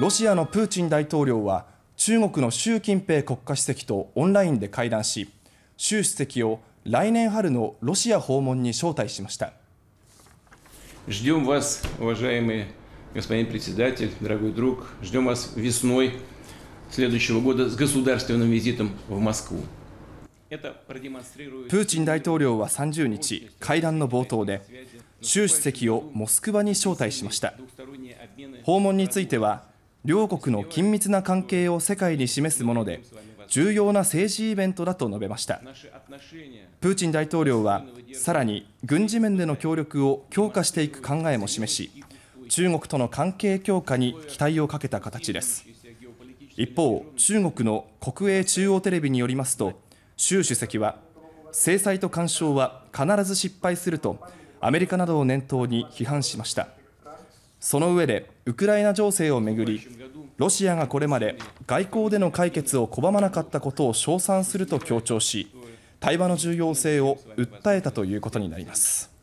ロシアのプーチン大統領は中国の習近平国家主席とオンラインで会談し習主席を来年春のロシア訪問に招待しました。プーチン大統領は30日、会談の冒頭で習主席をモスクワに招待しました。訪問については両国の緊密な関係を世界に示すもので重要な政治イベントだと述べましたプーチン大統領はさらに軍事面での協力を強化していく考えも示し中国との関係強化に期待をかけた形です一方中国の国営中央テレビによりますと習主席は制裁と干渉は必ず失敗するとアメリカなどを念頭に批判しました。その上でウクライナ情勢をめぐりロシアがこれまで外交での解決を拒まなかったことを称賛すると強調し対話の重要性を訴えたということになります。